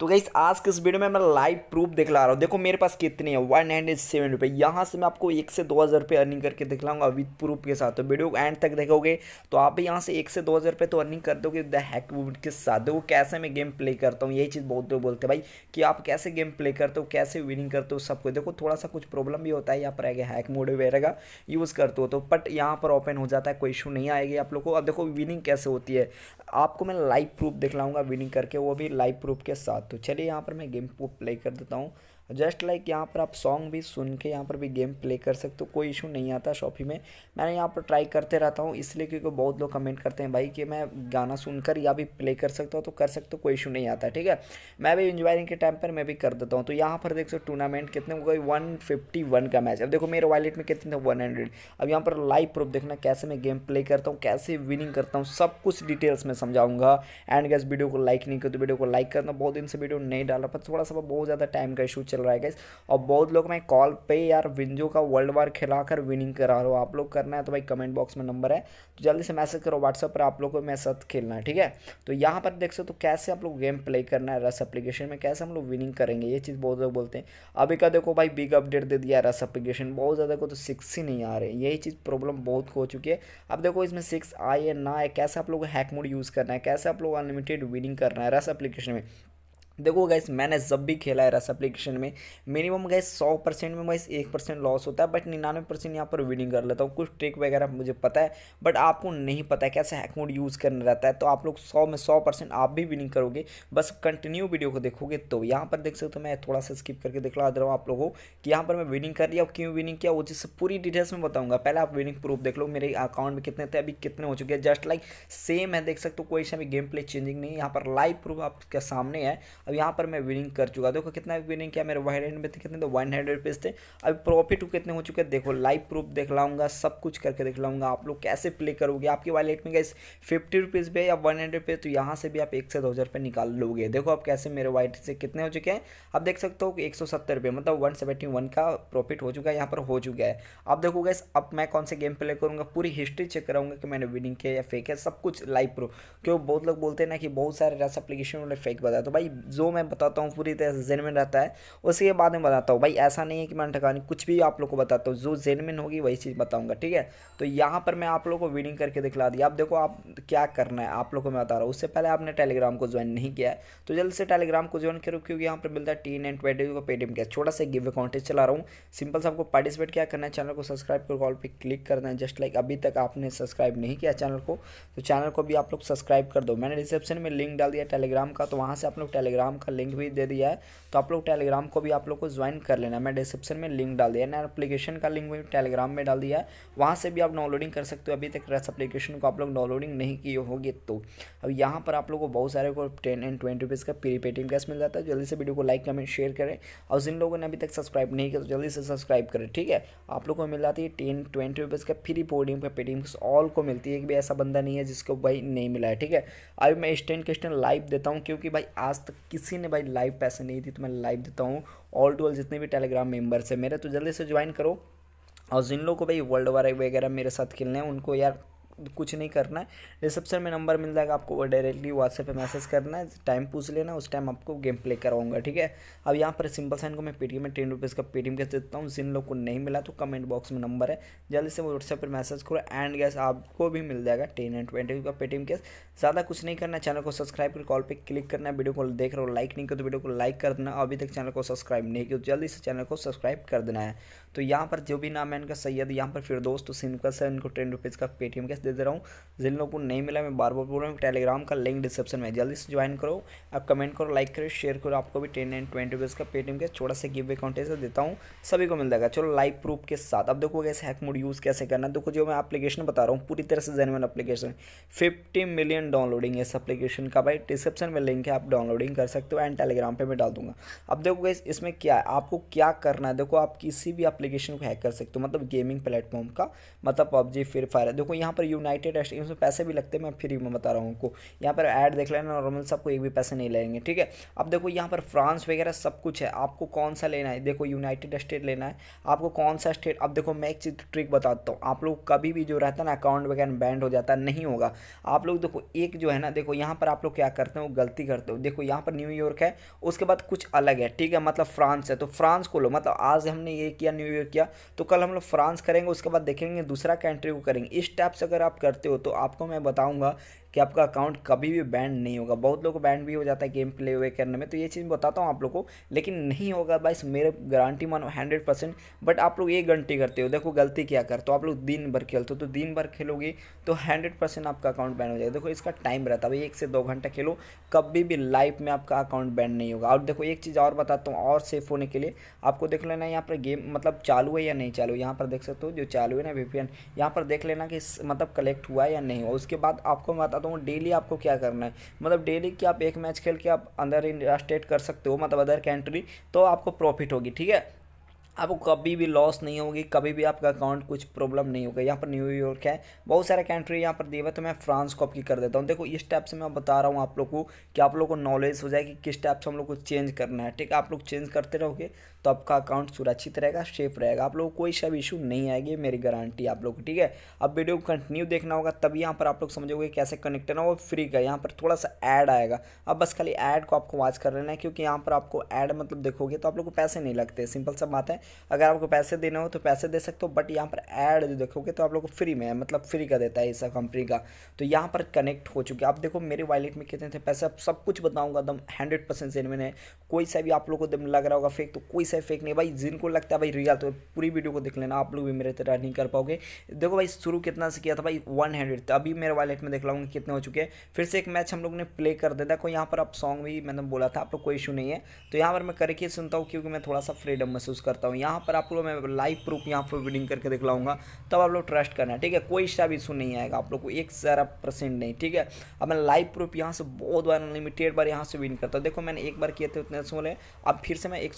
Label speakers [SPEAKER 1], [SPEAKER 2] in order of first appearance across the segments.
[SPEAKER 1] तो गई आज के इस वीडियो में मैं लाइव प्रूफ दिखला रहा हूँ देखो मेरे पास कितने हैं वन हंड्रेड सेवन रुपये यहाँ से मैं आपको एक से दो हज़ार रुपये अर्निंग करके दिखलाऊंगा विद प्रूफ के साथ तो वीडियो को एंड तक देखोगे तो आप भी यहाँ से एक से दो हज़ार रुपये तो अर्निंग कर दोगे द हैक वुड के साथ देखो कैसे मैं गेम प्ले करता हूँ यही चीज़ बहुत लोग बोलते हैं भाई कि आप कैसे गेम प्ले करते हो कैसे विनिंग करते हो सबको देखो थोड़ा सा कुछ प्रॉब्लम भी होता है यहाँ पर आएगा हैक मोड वगैरह का यूज़ करते हो तो बट यहाँ पर ओपन हो जाता है कोई इशू नहीं आएगी आप लोग को अब देखो विनिंग कैसे होती है आपको मैं लाइव प्रूफ दिखलाऊंगा विनिंग करके वो भी लाइव प्रूफ के साथ तो चलिए यहाँ पर मैं गेम को प्ले कर देता हूँ जस्ट लाइक यहाँ पर आप सॉन्ग भी सुन के यहाँ पर भी गेम प्ले कर सकते हो कोई इशू नहीं आता शॉपी में मैंने यहाँ पर ट्राई करते रहता हूँ इसलिए क्योंकि बहुत लोग कमेंट करते हैं भाई कि मैं गाना सुनकर या भी प्ले कर सकता हूँ तो कर सकते हो कोई इशू नहीं आता ठीक है मैं भी इंजॉयरिंग के टाइम पर मैं भी कर देता हूँ तो यहाँ पर देख सकते टूर्नामेंट कितने हो गए वन का मैच अब देखो मेरे वॉलेट में कितने वन हंड्रेड अब यहाँ पर लाइव प्रूफ देखना कैसे मैं गेम प्ले करता हूँ कैसे विनिंग करता हूँ सब कुछ डिटेल्स में समझाऊंगा एंड गैस वीडियो को लाइक नहीं करते तो वीडियो को लाइक करना बहुत दिन से वीडियो नहीं डाला पर थोड़ा सा बहुत ज़्यादा टाइम का इशू चल रहा है गैस और बहुत लोग मैं कॉल पे यार विंजो का वर्ल्ड वार खिला कर विनिंग करा रहा हूँ आप लोग करना है तो भाई कमेंट बॉक्स में नंबर है तो जल्दी से मैसेज करो व्हाट्सअप पर आप लोग को मेरे साथ खेलना है ठीक है तो यहाँ पर देख सकते हो तो कैसे आप लोग गेम प्ले करना है रस अप्लीकेशन में कैसे हम लोग विनिंग करेंगे ये चीज़ बहुत लोग बोलते हैं अभी का देखो भाई बिग अपडेट दे दिया रस अप्लीकेशन बहुत ज़्यादा को तो सिक्स ही नहीं आ रहे यही चीज़ प्रॉब्लम बहुत हो चुकी है अब देखो इसमें सिक्स आए ना आए कैसे आप लोग हैक मोड यूज़ करना है कैसे आप लोग अनलिमिटेड विनिंग करना है रस अप्लीकेशन में देखो गैस मैंने जब भी खेला है रस एप्लीकेशन में मिनिमम गैस सौ परसेंट में गैस एक परसेंट लॉस होता है बट निन्यानवे परसेंट यहाँ पर विनिंग कर लेता हूँ कुछ ट्रिक वगैरह मुझे पता है बट आपको नहीं पता है कैसे हैकमोड यूज़ करना रहता है तो आप लोग सौ में सौ परसेंट आप भी विनिंग करोगे बस कंटिन्यू वीडियो को देखोगे तो यहाँ पर देख सकते हो मैं थोड़ा सा स्किप करके दिखला दे रहा हूँ आप लोगों को कि यहाँ पर मैं विनिंग कर लिया और क्यों विनिंग किया वो जिससे पूरी डिटेल्स में बताऊँगा पहले आप विनिंग प्रूफ देख लो मेरे अकाउंट में कितने थे अभी कितने हो चुके हैं जस्ट लाइक सेम है देख सकते हो कोई सा भी गेम प्ले चेंजिंग नहीं यहाँ पर लाइव प्रूफ आपके सामने है अब यहाँ पर मैं विनिंग कर चुका देखो कितना विनिंग किया मेरे वन हंड्रेड में थे कितने तो वन हंड्रेड रुपीज़ थे अब प्रॉफिट तो कितने हो चुके हैं देखो लाइव प्रूफ देख लाऊंगा सब कुछ करके देख लाऊंगा आप लोग कैसे प्ले करोगे आपके वॉलेट में गए फिफ्टी रुपीज़ पे या वन हंड्रेड पे तो यहाँ से भी आप एक से दो हज़ार रुपये निकाल लोगे देखो आप कैसे मेरे वाइट से कितने हो चुके हैं आप देख सकते हो कि एक सौ सत्तर रुपये मतलब वन सेवेंटी वन का प्रॉफिट हो चुका है यहाँ पर हो चुका है अब देखो गैस अब मैं कौन से गेम प्ले करूँगा पूरी हिस्ट्री चेक कराऊंगा कि मैंने विनिंग किया या फेक है सब कुछ लाइव प्रूफ क्यों बहुत लोग बोलते हैं ना कि बहुत सारे रस एप्लीकेशन उन्होंने फेक बताया तो भाई जो मैं बताता हूँ पूरी तरह से जेनविन रहता है उसके बाद में बताता हूँ भाई ऐसा नहीं है कि मैंने ठकानी कुछ भी आप लोग को बताता हूँ जो जेनविन होगी वही चीज़ बताऊँगा ठीक है तो यहाँ पर मैं आप लोग को वीडिंग करके दिखला दिया आप देखो आप क्या करना है आप लोग को मैं बता रहा हूँ उससे पहले आपने टेलीग्राम को ज्वाइन नहीं किया है तो जल्द से टेलीग्राम को ज्वाइन करो क्योंकि यहाँ पर मिलता है टीन एंड ट्वेंटी का पेटीएम का छोटा सा गिव अकाउंटेज चला रहा हूँ सिंपल से आपको पार्टिसिपेट क्या करना है चैनल को सब्सक्राइब कर कॉल पर क्लिक करना है जस्ट लाइक अभी तक आपने सब्सक्राइब नहीं किया चैनल को तो चैनल को भी आप लोग सब्सक्राइब कर दो मैंने रिसेप्शन में लिंक डाल दिया टेलीग्राम का तो वहाँ से आप लोग टेलीग्राम टेलीग्राम का लिंक भी दे दिया है तो आप लोग टेलीग्राम को भी आप लोग को ज्वाइन कर लेना मैं डिस्क्रिप्शन में लिंक डाल दिया ना एप्लीकेशन का लिंक भी टेलीग्राम में डाल दिया है वहाँ से भी आप डाउनलोडिंग कर सकते हो अभी तक रेस एप्लीकेशन को आप लोग डाउनलोडिंग नहीं किए होगी तो अब यहाँ पर आप लोग को बहुत सारे को टेन एंड ट्वेंटी रुपीज़ का प्री पेटीएम कैश मिल जाता है जल्दी से वीडियो को लाइक कमेंट शेयर करें और जिन लोगों ने अभी तक सब्सक्राइब नहीं किया तो जल्दी से सब्सक्राइब करें ठीक है आप लोग को मिल जाती है टेन ट्वेंटी रुपीज़ का फ्री पोडियम का पेटीएम ऑल को मिलती है कि भी ऐसा बंदा नहीं है जिसको भाई नहीं मिला है ठीक है अभी मैं स्टैंड स्टैंड लाइव देता हूँ क्योंकि भाई आज तक किसी ने भाई लाइव पैसे नहीं दी तो मैं लाइव देता हूँ ऑल टू ऑल जितने भी टेलीग्राम मेम्बर्स हैं मेरे तो जल्दी से ज्वाइन करो और जिन लोगों को भाई वर्ल्ड वार वगैरह मेरे साथ खेलने हैं उनको यार कुछ नहीं करना है रिसेप्शन में नंबर मिल जाएगा आपको वो डायरेक्टली व्हाट्सएप पे मैसेज करना है टाइम पूछ लेना उस टाइम आपको गेम प्ले कराऊंगा ठीक है अब यहाँ पर सिंपल साइन को मैं पेटीएम में टेन रुपीज़ का पेटीएम कर देता हूँ जिन लोग को नहीं मिला तो कमेंट बॉक्स में नंबर है जल्दी से वो व्हाट्सएप पर मैसेज करो एंड गैस आपको भी मिल जाएगा टेन एंड ट्वेंटी का पेटीएम कैस ज़्यादा कुछ नहीं करना चैनल को सब्सक्राइब कर कॉल पर क्लिक करना है वीडियो को देख रहे हो लाइक नहीं करो तो वीडियो को लाइक कर देना अभी तक चैनल को सब्सक्राइब नहीं किया तो जल्दी से चैनल को सब्सक्राइब कर देना है तो यहाँ पर जो भी नाम है इनका सैयद यहाँ पर फिर दोस्तों सिंपल सर इनको टेन रुपीज़ का पेटीएम कैस दे दे रहा हूँ जिन लोगों को नहीं मिला मैं बार बार बोल रहा हूँ टेलीग्राम का लिंक डिस्क्रिप्शन में जल्दी से ज्वाइन करो आप कमेंट करो लाइक करो शेयर करो आपको भी टेन एंड ट्वेंटी रुपीज़ का पेटीएम का छोटा सा गिव अकाउंट देता हूँ सभी को मिल जाएगा चलो लाइव प्रूफ के साथ अब देखो कैसे हैक मोड यूज़ कैसे करना देखो जो मैं अपलीकेशन बता रहा हूँ पूरी तरह से genuine application fifty million downloading है इस अपलीकेशन का भाई डिस्क्रिप्शन में लिंक है आप डाउनलोडिंग कर सकते हो एंड टेलीग्राम पर मैं डाल दूँगा अब देखो इसमें क्या है आपको क्या करना है देखो आप किसी भी अपलीकेशन को हैक कर सकते हो मतलब गेमिंग प्लेटफॉर्म का मतलब पबजी फ्री फायर देखो यहाँ पर यूनाइटेड स्टीम्स में पैसे भी लगते हैं मैं फ्री में बता रहा हूँ उनको यहाँ पर ऐड देख लेना नॉर्मल सबको एक भी पैसे नहीं लगेंगे ठीक है अब देखो यहाँ पर फ्रांस वगैरह सब कुछ है आपको कौन सा लेना है देखो यूनाइटेड स्टेट लेना है आपको कौन सा स्टेट अब देखो मैं एक चीज़ ट्रिक बताता हूँ आप लोग कभी भी जो रहता है ना अकाउंट वगैरह बैंड हो जाता है नहीं होगा आप लोग देखो एक जो है ना देखो यहाँ पर आप लोग क्या करते हो गलती करते हो देखो यहाँ पर न्यूयॉर्क है उसके बाद कुछ अलग है ठीक है मतलब फ्रांस है तो फ्रांस को लो मतलब आज हमने ये किया न्यूयॉर्क किया तो कल हम लोग फ्रांस करेंगे उसके बाद देखेंगे दूसरा कंट्री को करेंगे इस टाइप से अगर आप करते हो तो आपको मैं बताऊँगा कि आपका अकाउंट कभी भी बैंड नहीं होगा बहुत लोग को बैंड भी हो जाता है गेम प्ले वे करने में तो ये चीज़ बताता हूँ आप लोग को लेकिन नहीं होगा बस मेरे गारंटी मानो हंड्रेड परसेंट बट आप लोग एक गारंटी करते हो देखो गलती क्या कर तो आप लोग दिन भर खेलते हो तो दिन भर खेलोगे तो हंड्रेड परसेंट आपका अकाउंट बैन हो जाएगा देखो इसका टाइम रहता है भाई एक से दो घंटा खेलो कभी भी लाइफ में आपका अकाउंट बैन नहीं होगा और देखो एक चीज़ और बताता हूँ और सेफ होने के लिए आपको देख लेना यहाँ पर गेम मतलब चालू है या नहीं चालू यहाँ पर देख सकते हो जो चालू है ना वी यहाँ पर देख लेना कि मतलब कलेक्ट हुआ है या नहीं हुआ उसके बाद आपको बता बताता हूँ डेली आपको क्या करना है मतलब डेली कि आप एक मैच खेल के आप अंदर इंडिया स्टेट कर सकते हो मतलब अदर कंट्री तो आपको प्रॉफिट होगी ठीक है आपको कभी भी लॉस नहीं होगी कभी भी आपका अकाउंट कुछ प्रॉब्लम नहीं होगा यहाँ पर न्यूयॉर्क है बहुत सारे कंट्री यहाँ पर दिए हुए तो मैं फ्रांस कॉपी कर देता हूँ देखो इस टाइप से मैं बता रहा हूँ आप लोग को कि आप लोग को नॉलेज हो जाए कि किस टाइप से हम लोग को चेंज करना है ठीक है आप लोग चेंज करते रहोगे तो आपका अकाउंट सुरक्षित रहेगा सेफ रहेगा आप लोग कोई सब इशू नहीं आएगी मेरी गारंटी आप लोग ठीक है अब वीडियो कंटिन्यू देखना होगा तब यहाँ पर आप लोग समझोगे कैसे कनेक्ट करना वो फ्री का यहाँ पर थोड़ा सा ऐड आएगा अब बस खाली ऐड को आपको वॉच कर लेना है क्योंकि यहाँ पर आपको ऐड मतलब देखोगे तो आप लोग को पैसे नहीं लगते सिंपल सब बात है अगर आपको पैसे देने हो तो पैसे दे सकते हो बट यहाँ पर ऐड जो देखोगे तो आप लोग को फ्री में है मतलब फ्री का देता है इस कंपनी का तो यहाँ पर कनेक्ट हो चुके आप देखो मेरे वॉलेट में कितने थे पैसे सब कुछ बताऊँगा एकदम हंड्रेड परसेंट मैंने कोई सा भी आप लोग को लग रहा होगा फेक तो कोई सा है फेक नहीं भाई जिनको लगता है भाई रियल तो पूरी वीडियो को देख लेना आप लोग भी मेरे तरह नहीं कर पाओगे देखो भाई शुरू कितना से किया था भाई वन हंड्रेड अभी मेरे वॉलेट में देख लाऊंगा कितने हो चुके हैं फिर से एक मैच हम लोग ने प्ले कर दिया देखो यहाँ पर आप सॉन्ग भी मैंने बोला था आप लोग कोई इशू नहीं है तो यहाँ पर मैं करके सुनता हूँ क्योंकि मैं थोड़ा सा फ्रीडम महसूस करता हूँ यहाँ पर आप लोग मैं लाइव प्रूफ यहाँ पर विडिंग करके देख लाऊंगा तब आप लोग ट्रस्ट करना ठीक है कोई इशा भी इशू नहीं आएगा आप लोग को एक सारा परसेंट नहीं ठीक है अब मैं लाइव प्रूफ यहाँ से बहुत बार अनलिमिटेड बार यहाँ से विन करता हूँ देखो मैंने एक बार किए थे उतने सोलह अब फिर से मैं एक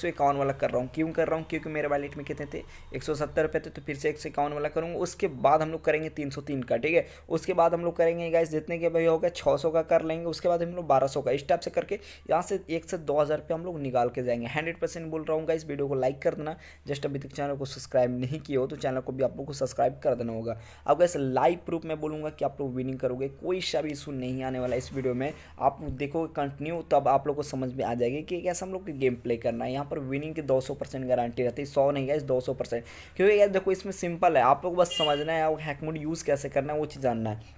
[SPEAKER 1] वाला कर रहा हूँ क्यों कर रहा हूँ क्योंकि मेरे वैलेट में कितने थे एक सौ सत्तर रुपये थे तो फिर से एक सौ इक्यावन वाला करूँगा उसके बाद हम लोग करेंगे तीन सौ तीन का ठीक है उसके बाद हम लोग करेंगे गाइस जितने के भाई होगा छः सौ का कर लेंगे उसके बाद हम लोग बारह सौ का इस टाइप से करके यहाँ से एक से दो हज़ार रुपये हम लोग निकाल के जाएंगे हंड्रेड परसेंट बोल रहा हूँ गाइस वीडियो को लाइक कर देना जस्ट अभी तक चैनल को सब्सक्राइब नहीं किया हो तो चैनल को भी आप लोग को सब्सक्राइब कर देना होगा अब गैस लाइव प्रूफ में बोलूँगा कि आप लोग विनिंग करोगे कोई सा भी इशू नहीं आने वाला इस वीडियो में आप देखोगे कंटिन्यू तब आप लोग को समझ में आ जाएगी कि कैसे हम लोग गेम प्ले करना है यहाँ पर विनिंग के दो सौ परसेंट गारंटी रहती है सौ नहीं गाइस दो सौ परसेंट क्योंकि यार देखो इसमें सिंपल है आप लोग बस समझना है हैक हैकमोड यूज़ कैसे करना है वो चीज़ जानना है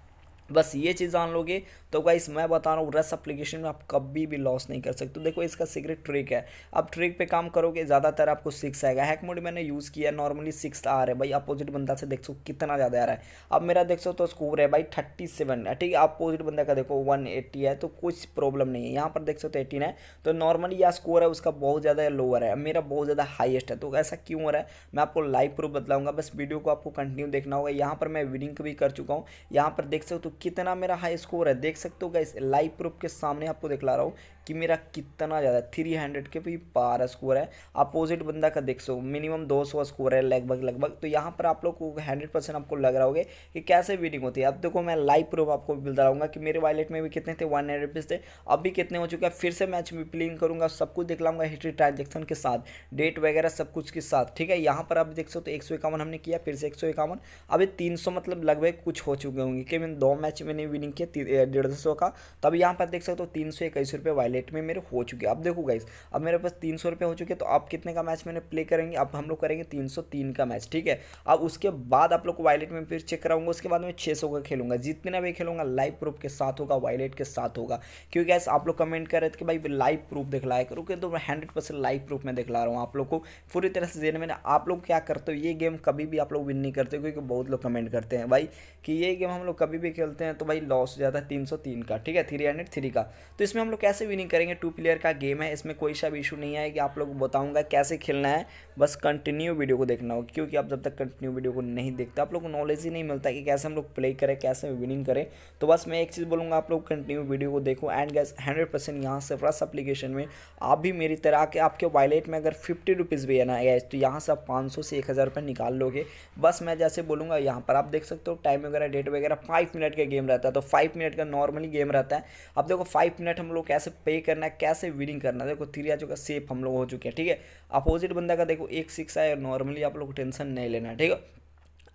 [SPEAKER 1] बस ये चीज़ जान लोगे तो गाइस मैं बता रहा हूँ रस एप्लीकेशन में आप कभी भी लॉस नहीं कर सकते तो देखो इसका सीक्रेट ट्रिक है आप ट्रिक पे काम करोगे ज़्यादातर आपको सिक्स आएगा हैक मोड मैंने यूज़ किया नॉर्मली सिक्स आ रहा है भाई अपोजिट बंदा से देख सो कितना ज़्यादा आ रहा है अब मेरा देख सो तो स्कोर है भाई थर्टी सेवन है ठीक है अपोजिट बंदा का देखो वन एट्टी है तो कुछ प्रॉब्लम नहीं है यहाँ पर देख सो तो एटीन है तो नॉर्मली यह स्कोर है उसका बहुत ज़्यादा लोअर है मेरा बहुत ज़्यादा हाइएस्ट है तो ऐसा क्यों हो रहा है मैं आपको लाइव प्रूफ बतलाऊँगा बस वीडियो को आपको कंटिन्यू देखना होगा यहाँ पर मैं विनिंग भी कर चुका हूँ यहाँ पर देख सो तो कितना मेरा हाई स्कोर है देख सकते हो गाइस लाइव प्रूफ के सामने आपको दिखला रहा हूँ कि मेरा कितना ज़्यादा थ्री हंड्रेड के भी पार स्कोर है अपोजिट बंदा का देख सो मिनिमम दो सौ स्कोर है लगभग लगभग तो यहाँ पर आप लोग को हंड्रेड परसेंट आपको लग रहा होगा कि कैसे बीटिंग होती है अब देखो मैं लाइव प्रूफ आपको मिलता रहूँगा कि मेरे वॉलेट में भी कितने थे वन हंड्रेड रुपीज़ थे अब भी कितने हो चुके हैं फिर से मैच में प्लेइंग करूँगा सब कुछ देख लाऊंगा हिस्ट्री ट्रांजेक्शन के साथ डेट वगैरह सब कुछ के साथ ठीक है यहाँ पर आप देख सकते तो एक सौ इक्यावन हमने किया फिर से एक सौ इक्यावन अभी तीन सौ मतलब लगभग कुछ हो चुके होंगे कि मैंने दो मैच मैंने विनिंग किया डेढ़ सौ का तो अब यहाँ पर देख सकते हो तीन सौ इक्कीस रुपये वॉलेट में मेरे हो चुके अब देखो गाइज अब मेरे पास तीन सौ हो चुके तो आप कितने का मैच मैंने प्ले करेंगे अब हम लोग करेंगे तीन सौ तीन का मैच ठीक है अब उसके बाद आप लोग को वायलेट में फिर चेक कराऊंगा उसके बाद मैं छः सौ का खेलूंगा जितना भी खेलूंगा लाइव प्रूफ के साथ होगा वायलेट के साथ होगा क्योंकि गैस आप लोग कमेंट कर रहे थे कि भाई लाइव प्रूफ दिखलाया करो कि तो मैं हंड्रेड परसेंट लाइव प्रूफ में दिखला रहा हूँ आप लोग को पूरी तरह से देने में आप लोग क्या करते हो ये गेम कभी भी आप लोग विन नहीं करते क्योंकि बहुत लोग कमेंट करते हैं भाई कि ये गेम हम लोग कभी भी खेलते हैं तो भाई लॉस हो जाता है तीन का ठीक है थ्री का तो इसमें हम लोग कैसे विनिंग बैटिंग करेंगे टू प्लेयर का गेम है इसमें कोई सा भी इशू नहीं है आप लोग बताऊंगा कैसे खेलना है बस कंटिन्यू वीडियो को देखना होगा क्योंकि आप जब तक कंटिन्यू वीडियो को नहीं देखते आप लोग को नॉलेज ही नहीं मिलता कि कैसे हम लोग प्ले करें कैसे विनिंग करें तो बस मैं एक चीज़ बोलूँगा आप लोग कंटिन्यू वीडियो को देखो एंड गैस हंड्रेड परसेंट यहाँ से फ्रेश अप्लीकेशन में आप भी मेरी तरह आके आपके वॉलेट में अगर फिफ्टी रुपीज़ भी है ना गैस तो यहाँ से आप पाँच सौ से एक हज़ार रुपये निकाल लोगे बस मैं जैसे बोलूँगा यहाँ पर आप देख सकते हो टाइम वगैरह डेट वगैरह फाइव मिनट का गेम रहता है तो फाइव मिनट का नॉर्मली गेम रहता है अब देखो फाइव मिनट हम लोग कैसे पे करना है कैसे विनिंग करना है देखो थ्री आ चुका सेफ हम लोग हो चुके हैं ठीक है अपोजिट बंदा का देखो एक सिक्स आए नॉर्मली आप लोग टेंशन नहीं लेना है ठीक है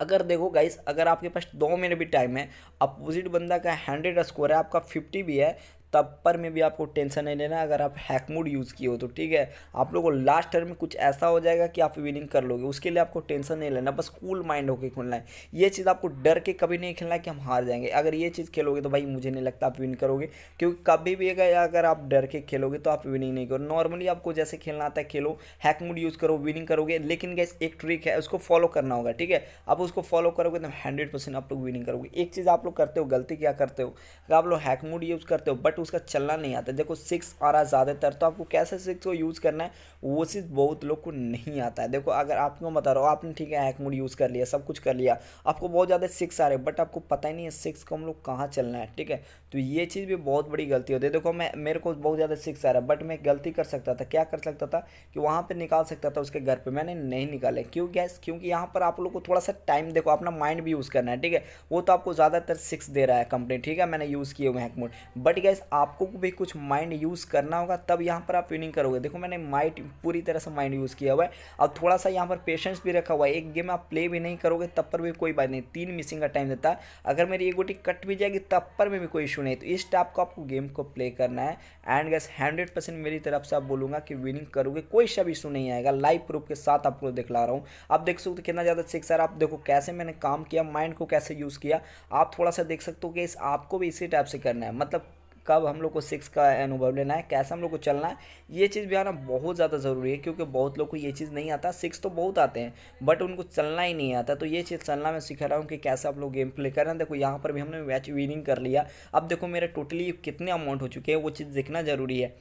[SPEAKER 1] अगर देखो गाइस अगर आपके पास दो मिनट भी टाइम है अपोजिट बंदा का हंड्रेड स्कोर है आपका फिफ्टी भी है तब पर में भी आपको टेंशन नहीं लेना अगर आप हैक मोड यूज़ किए हो तो ठीक है आप लोगों को लास्ट टर्म में कुछ ऐसा हो जाएगा कि आप विनिंग कर लोगे उसके लिए आपको टेंशन नहीं लेना बस कूल माइंड होकर खेलना है ये चीज़ आपको डर के कभी नहीं खेलना है कि हम हार जाएंगे अगर ये चीज़ खेलोगे तो भाई मुझे नहीं लगता आप विन करोगे क्योंकि कभी भी अगर आप डर के खेलोगे तो आप विनिंग नहीं करो नॉर्मली आपको जैसे खेलना आता है खेलो हैक मोड यूज़ करो विनिंग करोगे लेकिन गैस एक ट्रिक है उसको फॉलो करना होगा ठीक है आप उसको फॉलो करोगे तो हंड्रेड आप लोग विनिंग करोगे एक चीज़ आप लोग करते हो गलती क्या करते हो अगर आप लोग हैक मोड यूज़ करते हो बट उसका चलना नहीं आता देखो सिक्स आ रहा ज़्यादातर तो आपको कैसे सिक्स को यूज़ करना है वो चीज़ बहुत लोग को नहीं आता है देखो अगर आपको बता रहा हो आपने ठीक है हैक मोड यूज़ कर लिया सब कुछ कर लिया आपको बहुत ज़्यादा सिक्स आ रहे बट आपको पता ही नहीं है सिक्स को हम लोग कहाँ चलना है ठीक है तो ये चीज़ भी बहुत बड़ी गलती होती है देखो मैं मेरे को बहुत ज़्यादा सिक्स आ रहा है बट मैं गलती कर सकता था क्या कर सकता था कि वहाँ पर निकाल सकता था उसके घर पर मैंने नहीं निकाले क्यों गैस क्योंकि यहाँ पर आप लोग को थोड़ा सा टाइम देखो अपना माइंड भी यूज़ करना है ठीक है वो तो आपको ज़्यादातर सिक्स दे रहा है कंपनी ठीक है मैंने यूज़ किए हुए हैक मोड बट गैस आपको भी कुछ माइंड यूज़ करना होगा तब यहाँ पर आप विनिंग करोगे देखो मैंने माइट पूरी तरह से माइंड यूज़ किया हुआ है अब थोड़ा सा यहाँ पर पेशेंस भी रखा हुआ है एक गेम आप प्ले भी नहीं करोगे तब पर भी कोई बात नहीं तीन मिसिंग का टाइम देता है अगर मेरी एक गोटी कट भी जाएगी तब पर भी कोई इशू नहीं तो इस टाइप को आपको गेम को प्ले करना है एंड गैस हंड्रेड परसेंट मेरी तरफ से आप बोलूँगा कि विनिंग करोगे कोई सब इशू नहीं आएगा लाइव प्रूफ के साथ आपको दिखला रहा हूँ आप देख सकते हो कितना ज़्यादा सिक्स आप देखो कैसे मैंने काम किया माइंड को कैसे यूज़ किया आप थोड़ा सा देख सकते हो कि इस आपको भी इसी टाइप से करना है मतलब कब हम लोग को सिक्स का अनुभव लेना है कैसे हम लोग को चलना है ये चीज़ भी आना बहुत ज़्यादा ज़रूरी है क्योंकि बहुत लोग को ये चीज़ नहीं आता सिक्स तो बहुत आते हैं बट उनको चलना ही नहीं आता तो ये चीज़ चलना मैं सिखा रहा हूँ कि कैसे आप लोग गेम प्ले कर रहे हैं देखो यहाँ पर भी हमने मैच विनिंग कर लिया अब देखो मेरा टोटली कितने अमाउंट हो चुके हैं वो चीज़ देखना ज़रूरी है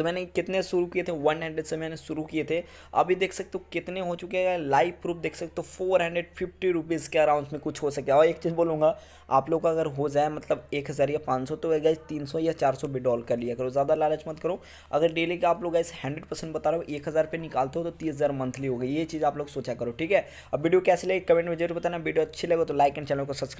[SPEAKER 1] तो मैंने कितने शुरू किए थे वन हंड्रेड से मैंने शुरू किए थे अभी देख सकते हो कितने हो चुके हैं लाइव प्रूफ देख सकते हो फोर हंड्रेड फिफ्टी रुपीज़ के अराउंड में कुछ हो सके और एक चीज़ बोलूँगा आप लोग का अगर हो जाए मतलब एक हज़ार या पाँच सौ तो गए तीन सौ या चार सौ विड्रॉल कर लिया करो ज़्यादा लालच मत करो अगर डेली का आप लोग ऐसे हंड्रेड परसेंट बता रहे हो एक हज़ार पे निकालते हो तो तीस हज़ार मंथली हो गई ये चीज़ आप लोग सोचा करो ठीक है अब वीडियो कैसे लगे कमेंट में जरूर बताना वीडियो अच्छी लगे तो लाइक एंड चैनल को सब्सक्राइब